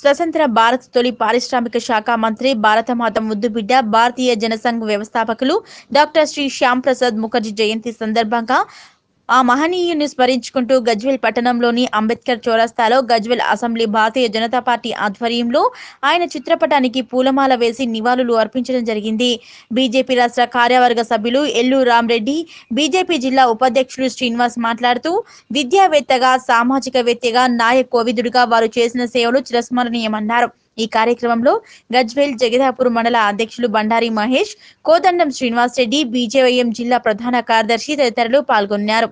స్వతంత్ర భారత్ తొలి పారిశ్రామిక శాఖ మంత్రి భారతమాత ముద్దుబిడ్డ భారతీయ జనసంఘ్ వ్యవస్థాపకులు డాక్టర్ శ్రీ శ్యాంప్రసాద్ ముఖర్జీ జయంతి సందర్భంగా ఆ మహనీయుని స్మరించుకుంటూ గజ్వెల్ పట్టణంలోని అంబేద్కర్ చౌరస్తాలో గజ్వెల్ అసెంబ్లీ భారతీయ జనతా పార్టీ ఆధ్వర్యంలో ఆయన చిత్రపటానికి పూలమాల వేసి నివాళులు అర్పించడం జరిగింది బీజేపీ రాష్ట్ర కార్యవర్గ సభ్యులు ఎల్లు రామ్రెడ్డి బీజేపీ జిల్లా ఉపాధ్యక్షులు శ్రీనివాస్ మాట్లాడుతూ విద్యావేత్తగా సామాజికవేత్తగా నాయ కోవిదుడిగా వారు చేసిన సేవలు చిరస్మరణీయమన్నారు ఈ కార్యక్రమంలో గజ్వేల్ జగదాపూర్ మండల అధ్యక్షులు బండారి మహేష్ కోదండం శ్రీనివాస్ రెడ్డి బీజేవైఎం జిల్లా ప్రధాన కార్యదర్శి తదితరులు పాల్గొన్నారు